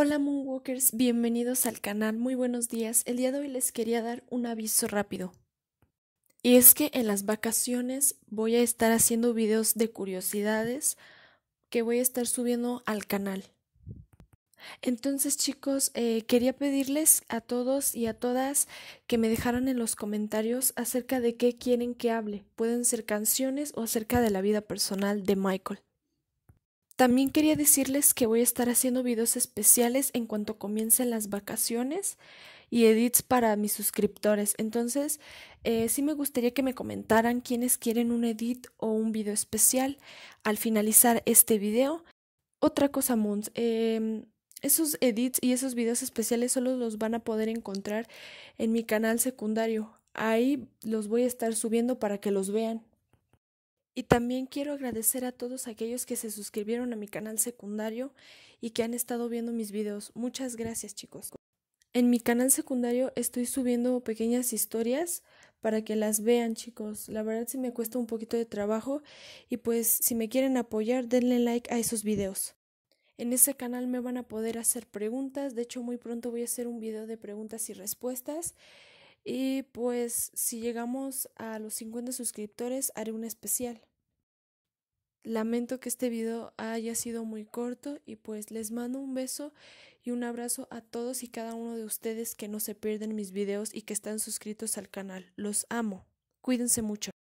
Hola Moonwalkers, bienvenidos al canal, muy buenos días. El día de hoy les quería dar un aviso rápido. Y es que en las vacaciones voy a estar haciendo videos de curiosidades que voy a estar subiendo al canal. Entonces chicos, eh, quería pedirles a todos y a todas que me dejaran en los comentarios acerca de qué quieren que hable. Pueden ser canciones o acerca de la vida personal de Michael. También quería decirles que voy a estar haciendo videos especiales en cuanto comiencen las vacaciones y edits para mis suscriptores. Entonces, eh, sí me gustaría que me comentaran quiénes quieren un edit o un video especial al finalizar este video. Otra cosa, Mons, em, esos edits y esos videos especiales solo los van a poder encontrar en mi canal secundario. Ahí los voy a estar subiendo para que los vean. Y también quiero agradecer a todos aquellos que se suscribieron a mi canal secundario y que han estado viendo mis videos. Muchas gracias chicos. En mi canal secundario estoy subiendo pequeñas historias para que las vean chicos. La verdad sí me cuesta un poquito de trabajo y pues si me quieren apoyar denle like a esos videos. En ese canal me van a poder hacer preguntas. De hecho muy pronto voy a hacer un video de preguntas y respuestas. Y pues si llegamos a los 50 suscriptores haré un especial. Lamento que este video haya sido muy corto y pues les mando un beso y un abrazo a todos y cada uno de ustedes que no se pierden mis videos y que están suscritos al canal. Los amo. Cuídense mucho.